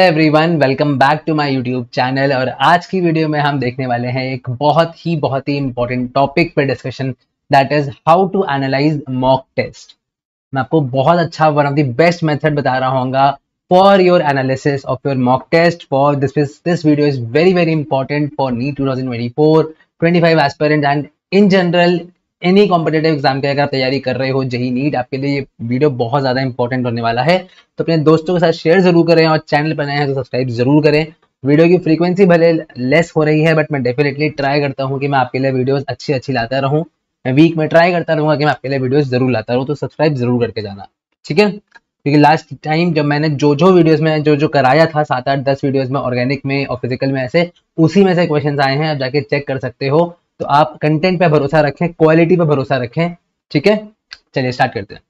every one welcome back to my YouTube channel और आज की वीडियो में हम देखने वाले हैं एक बहुत ही बहुत ही इंपॉर्टेंट टॉपिक पे discussion that is how to analyse mock test मैं आपको बहुत अच्छा one of the best method बता रहा हूँ for your analysis of your mock test for this this video is very very important for NEET two thousand twenty four twenty five aspirant and in general any competitive exam की अगर आप तैयारी कर रहे हो जही नीट आपके लिए ये वीडियो बहुत ज़्यादा इंपॉर्टेंट होने वाला है तो अपने दोस्तों के साथ शेयर जरूर करें और चैनल पर नए हैं तो सब्सक्राइब जरूर करें वीडियो की फ्रीक्वेंसी भले लेस हो रही है बट मैं डेफिनेटली ट्राई करता हूँ कि मैं आपके लिए वीडियो अच्छी अच्छी लाता रहूँ मैं वीक में ट्राई करता रहूँगा कि मैं आपके लिए वीडियो जरूर लाता रहूँ तो सब्सक्राइब जरूर करके जाना ठीक है क्योंकि लास्ट टाइम जब मैंने जो जो वीडियोस में जो जो कराया था सात आठ दस वीडियोस में ऑर्गेनिक में और फिजिकल में ऐसे उसी में से क्वेश्चंस आए हैं आप जाके चेक कर सकते हो तो आप कंटेंट पे भरोसा रखें क्वालिटी पे भरोसा रखें ठीक है चलिए स्टार्ट करते हैं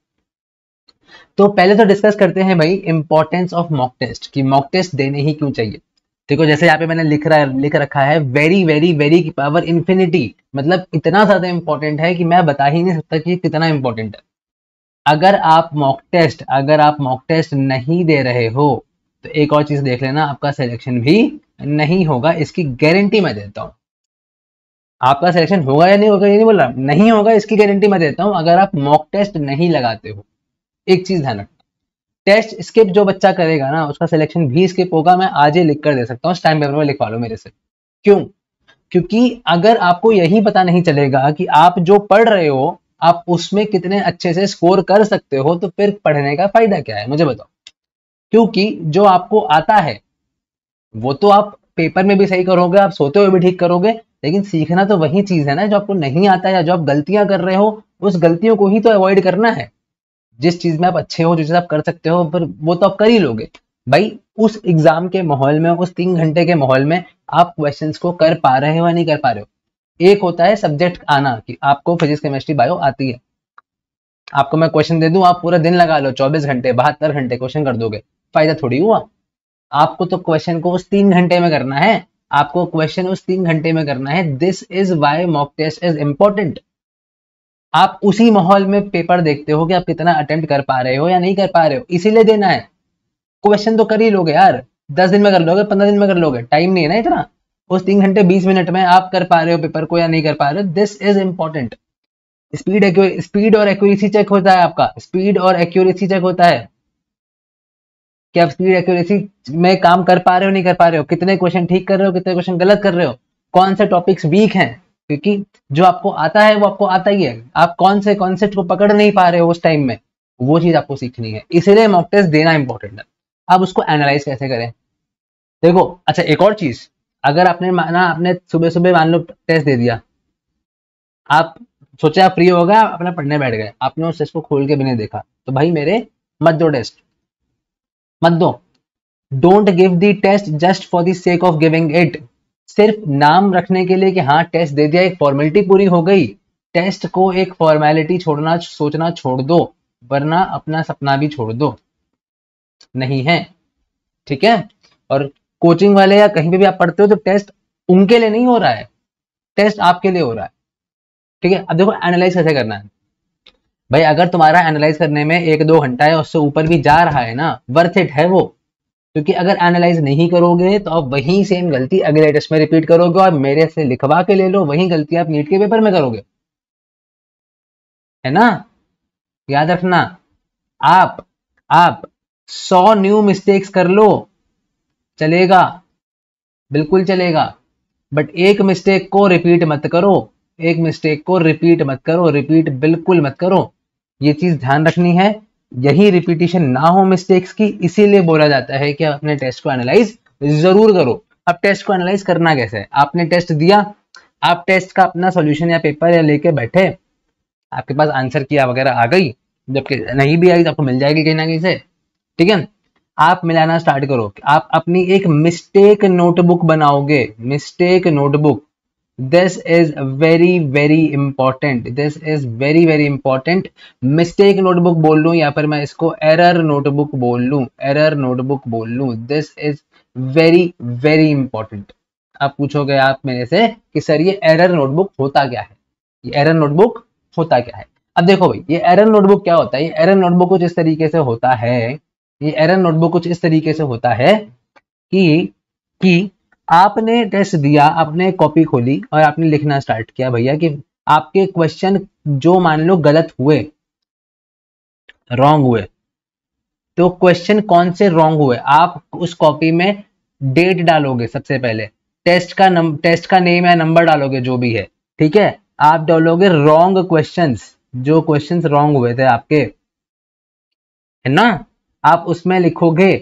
तो पहले तो डिस्कस करते हैं भाई इंपॉर्टेंस ऑफ मॉक टेस्ट कि मॉक टेस्ट देने ही क्यों चाहिए देखो जैसे यहाँ पे मैंने लिख रहा लिख रखा है वेरी वेरी वेरी की पावर इन्फिनिटी मतलब इतना ज्यादा इंपॉर्टेंट है कि मैं बता ही नहीं सकता कि कितना इंपॉर्टेंट है अगर आप मॉक टेस्ट अगर आप मॉक टेस्ट नहीं दे रहे हो तो एक और चीज देख लेना आपका सिलेक्शन भी नहीं होगा इसकी गारंटी मैं देता हूं आपका सिलेक्शन होगा या नहीं होगा ये नहीं बोल रहा नहीं होगा इसकी गारंटी मैं देता हूं अगर आप मॉक टेस्ट नहीं लगाते हो एक चीज ध्यान रखना टेस्ट स्किप जो बच्चा करेगा ना उसका सिलेक्शन भी स्किप होगा मैं आज ही लिख कर दे सकता हूँ टाइम पेपर में लिखवा लो मेरे से क्यों क्योंकि अगर आपको यही पता नहीं चलेगा कि आप जो पढ़ रहे हो आप उसमें कितने अच्छे से स्कोर कर सकते हो तो फिर पढ़ने का फायदा क्या है मुझे बताओ क्योंकि जो आपको आता है वो तो आप पेपर में भी सही करोगे आप सोते हुए भी ठीक करोगे लेकिन सीखना तो वही चीज है ना जो आपको नहीं आता या जो आप गलतियां कर रहे हो उस गलतियों को ही तो अवॉइड करना है जिस चीज में आप अच्छे हो जो चीज आप कर सकते हो पर वो तो आप कर ही लोगे भाई उस एग्जाम के माहौल में उस तीन घंटे के माहौल में आप क्वेश्चन को कर पा रहे हो या नहीं कर पा रहे हो एक होता है सब्जेक्ट आना कि आपको फिजिक्स केमिस्ट्री बायो आती है आपको मैं क्वेश्चन दे दूं आप पूरा दिन लगा लो चौबीस घंटे बहत्तर घंटे क्वेश्चन कर दोगे फायदा थोड़ी हुआ आपको तो क्वेश्चन को उस तीन घंटे में करना है आपको क्वेश्चन उस तीन घंटे में करना है this is why mock test is important आप उसी माहौल में पेपर देखते हो कि आप कितना अटेम्प्ट कर पा रहे हो या नहीं कर पा रहे हो इसीलिए देना है क्वेश्चन तो कर ही लोगे यार दस दिन में कर लोगे पंद्रह दिन में कर लोगे टाइम नहीं है ना इतना उस तीन घंटे बीस मिनट में आप कर पा रहे हो पेपर को या नहीं कर पा रहे हो this is important speed speed और एक्यूरेसी चेक होता है आपका स्पीड और एक्यूरेसी चेक होता है कि आप स्पीड एक्यूरेसी में काम कर पा रहे हो नहीं कर पा रहे हो कितने क्वेश्चन ठीक कर रहे हो कितने क्वेश्चन गलत कर रहे हो कौन से टॉपिक्स वीक हैं क्योंकि जो आपको आता है वो आपको आता ही है आप कौन से कॉन्सेप्ट को पकड़ नहीं पा रहे हो उस टाइम में वो चीज आपको सीखनी है इसीलिए मॉक टेस्ट देना इंपॉर्टेंट है आप उसको एनालाइज कैसे करें देखो अच्छा एक और चीज अगर आपने माना आपने सुबह सुबह मान लो टेस्ट दे दिया आप सोचे आप फ्री हो गए अपना पढ़ने बैठ गए आपने उस टेस्ट को खोल के भी नहीं देखा तो भाई मेरे मत दो टेस्ट मत दो don't give the test just for the sake of giving it सिर्फ नाम रखने के लिए कि हाँ टेस्ट दे दिया एक फॉर्मेलिटी पूरी हो गई टेस्ट को एक फॉर्मेलिटी छोड़ना सोचना छोड़ दो वरना अपना सपना भी छोड़ दो नहीं है ठीक है और कोचिंग वाले या कहीं पे भी आप पढ़ते हो तो टेस्ट उनके लिए नहीं हो रहा है टेस्ट आपके लिए हो रहा है ठीक है अब देखो एनालाइज कैसे करना है भाई अगर तुम्हारा एनालाइज करने में एक दो घंटा है उससे ऊपर भी जा रहा है ना वर्थ इट है वो क्योंकि अगर एनालाइज नहीं करोगे तो आप वही सेम गलती अगले टेस्ट में रिपीट करोगे और मेरे से लिखवा के ले लो वही गलती आप नीट के पेपर में करोगे है ना याद रखना आप आप सौ न्यू मिस्टेक्स कर लो चलेगा बिल्कुल चलेगा बट एक मिस्टेक को रिपीट मत करो एक मिस्टेक को रिपीट मत करो रिपीट बिल्कुल मत करो ये चीज ध्यान रखनी है यही रिपीटेशन ना हो मिस्टेक्स की इसीलिए बोला जाता है कि आप अपने टेस्ट को एनालाइज जरूर करो अब टेस्ट को एनालाइज करना कैसे है आपने टेस्ट दिया आप टेस्ट का अपना सॉल्यूशन या पेपर या लेके बैठे आपके पास आंसर किया वगैरह आ गई जबकि नहीं भी आई तो आपको मिल जाएगी कहीं ना कहीं से ठीक है आप मिलाना स्टार्ट करो आप अपनी एक मिस्टेक नोटबुक बनाओगे mistake notebook this is very very important this is very very important mistake notebook बोल लूँ यहाँ पर मैं इसको error notebook बोल लूँ error notebook बोल लूँ this is very very important आप पूछोगे आप मेरे से कि सर ये error notebook होता क्या है ये error notebook होता क्या है अब देखो भाई ये error notebook क्या होता है ये error notebook कुछ इस तरीके से होता है ये error notebook कुछ इस तरीके से होता है कि कि आपने टेस्ट दिया आपने कॉपी खोली और आपने लिखना स्टार्ट किया भैया कि आपके क्वेश्चन जो मान लो गलत हुए रॉन्ग हुए तो क्वेश्चन कौन से रॉन्ग हुए आप उस कॉपी में डेट डालोगे सबसे पहले टेस्ट का नम टेस्ट का नेम या नंबर डालोगे जो भी है ठीक है आप डालोगे रॉन्ग क्वेश्चंस जो क्वेश्चंस रॉन्ग हुए थे आपके है ना आप उसमें लिखोगे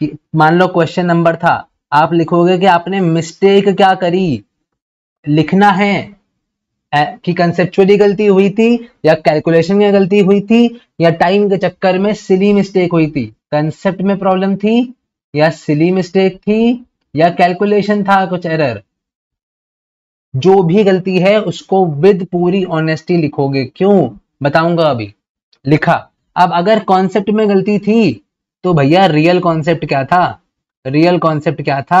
कि मान लो क्वेश्चन नंबर था आप लिखोगे कि आपने मिस्टेक क्या करी लिखना है कि कंसेप्चुअली गलती हुई थी या कैलकुलेशन में गलती हुई थी या टाइम के चक्कर में सिली मिस्टेक हुई थी कंसेप्ट में प्रॉब्लम थी या सिली मिस्टेक थी या कैलकुलेशन था कुछ एरर जो भी गलती है उसको विद पूरी ऑनेस्टी लिखोगे क्यों बताऊंगा अभी लिखा अब अगर कॉन्सेप्ट में गलती थी तो भैया रियल कॉन्सेप्ट क्या था रियल कॉन्सेप्ट क्या था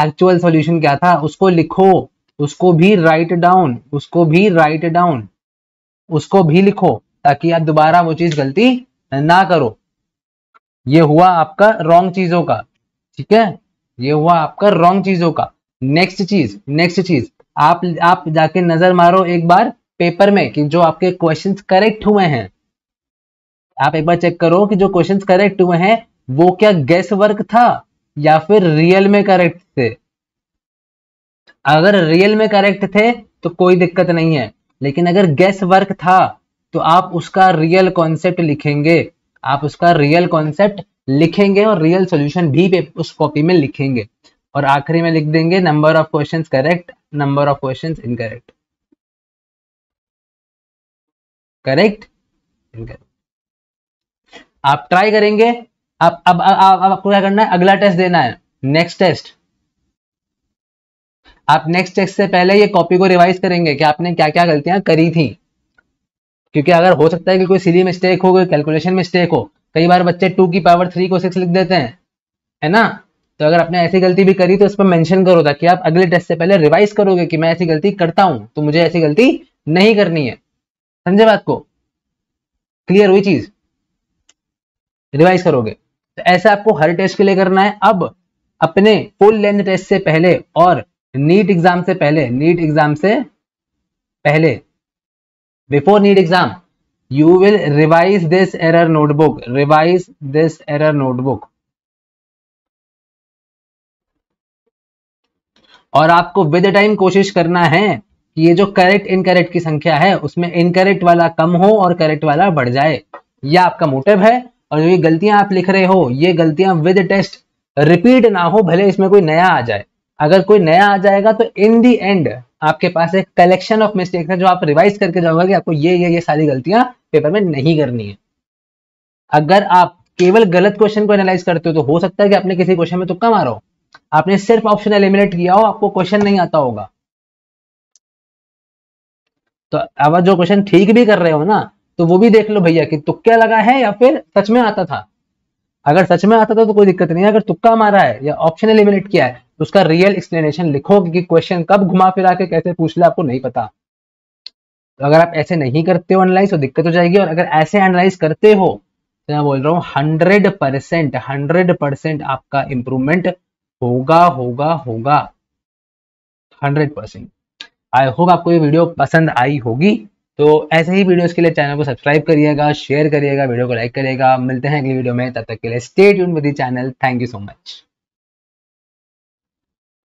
एक्चुअल सॉल्यूशन क्या था उसको लिखो उसको भी राइट डाउन उसको भी राइट डाउन उसको भी लिखो ताकि आप दोबारा वो चीज गलती ना करो ये हुआ आपका रॉन्ग चीजों का ठीक है ये हुआ आपका रॉन्ग चीजों का नेक्स्ट चीज नेक्स्ट चीज आप आप जाके नजर मारो एक बार पेपर में कि जो आपके क्वेश्चंस करेक्ट हुए हैं आप एक बार चेक करो कि जो क्वेश्चंस करेक्ट हुए हैं वो क्या गैस वर्क था या फिर रियल में करेक्ट थे अगर रियल में करेक्ट थे तो कोई दिक्कत नहीं है लेकिन अगर गैस वर्क था तो आप उसका रियल कॉन्सेप्ट लिखेंगे आप उसका रियल कॉन्सेप्ट लिखेंगे और रियल सॉल्यूशन भी उस कॉपी में लिखेंगे और आखिरी में लिख देंगे number of question correct number of question incorrect correct आप ट्राई करेंगे अब अब अब आपको क्या करना है अगला टेस्ट देना है नेक्स्ट टेस्ट आप नेक्स्ट टेस्ट से पहले ये कॉपी को रिवाइज करेंगे कि आपने क्या क्या गलतियां करी थी क्योंकि अगर हो सकता है कि कोई सिली मिस्टेक हो कोई कैलकुलेशन मिस्टेक हो कई बार बच्चे टू की पावर थ्री को सिक्स लिख देते हैं है ना तो अगर आपने ऐसी गलती भी करी तो उस पर मैंशन करो ताकि आप अगले टेस्ट से पहले रिवाइज करोगे कि मैं ऐसी गलती करता हूं तो मुझे ऐसी गलती नहीं करनी है समझे बात को क्लियर हुई चीज रिवाइज करोगे तो ऐसा आपको हर टेस्ट के लिए करना है अब अपने फुल लेंथ टेस्ट से पहले और नीट एग्जाम से पहले नीट एग्जाम से पहले before NEET exam you will revise this error notebook revise this error notebook और आपको विद टाइम कोशिश करना है कि ये जो करेक्ट इनकरेक्ट की संख्या है उसमें इनकरेक्ट वाला कम हो और करेक्ट वाला बढ़ जाए यह आपका मोटिव है और जो ये गलतियां आप लिख रहे हो ये गलतियां विद टेस्ट रिपीट ना हो भले इसमें कोई नया आ जाए अगर कोई नया आ जाएगा तो इन दी एंड आपके पास एक कलेक्शन ऑफ मिस्टेक्स है जो आप रिवाइज करके जाओगे कि आपको ये ये ये सारी गलतियां पेपर में नहीं करनी है अगर आप केवल गलत क्वेश्चन को एनालाइज करते हो तो हो सकता है कि आपने किसी क्वेश्चन में आ रहा हो आपने सिर्फ ऑप्शन एलिमिनेट किया हो आपको क्वेश्चन नहीं आता होगा तो अब जो क्वेश्चन ठीक भी कर रहे हो ना तो वो भी देख लो भैया कि तुक्का लगा है या फिर सच में आता था अगर सच में आता था तो कोई दिक्कत नहीं है अगर तुक्का मारा है या ऑप्शन एलिमिनेट किया है तो उसका रियल एक्सप्लेनेशन लिखो कि क्वेश्चन कब घुमा फिरा के कैसे पूछ लिया आपको नहीं पता तो अगर आप ऐसे नहीं करते हो एनालाइज तो दिक्कत हो जाएगी और अगर ऐसे एनालाइज करते हो तो मैं बोल रहा हूँ हंड्रेड परसेंट हंड्रेड परसेंट आपका इंप्रूवमेंट होगा होगा होगा हंड्रेड परसेंट आई होप आपको ये वीडियो पसंद आई होगी तो ऐसे ही वीडियोस के लिए चैनल को सब्सक्राइब करिएगा शेयर करिएगा वीडियो को लाइक करिएगा मिलते हैं अगली वीडियो में तब तक के लिए स्टे यून with channel thank you so much